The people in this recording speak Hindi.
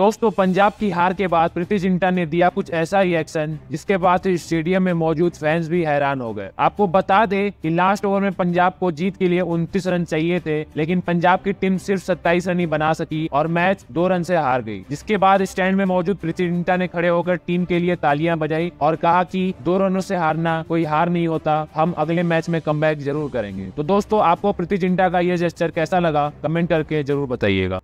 दोस्तों पंजाब की हार के बाद प्रीति जिंटा ने दिया कुछ ऐसा रिएक्शन जिसके बाद स्टेडियम में मौजूद फैंस भी हैरान हो गए आपको बता दे कि लास्ट ओवर में पंजाब को जीत के लिए 29 रन चाहिए थे लेकिन पंजाब की टीम सिर्फ 27 रन ही बना सकी और मैच दो रन से हार गई जिसके बाद स्टैंड में मौजूद प्रीति जिंटा ने खड़े होकर टीम के लिए तालियां बजाई और कहा की दो रनों से हारना कोई हार नहीं होता हम अगले मैच में कम जरूर करेंगे तो दोस्तों आपको प्रीति जिंटा का ये जेस्टर कैसा लगा कमेंट करके जरूर बताइएगा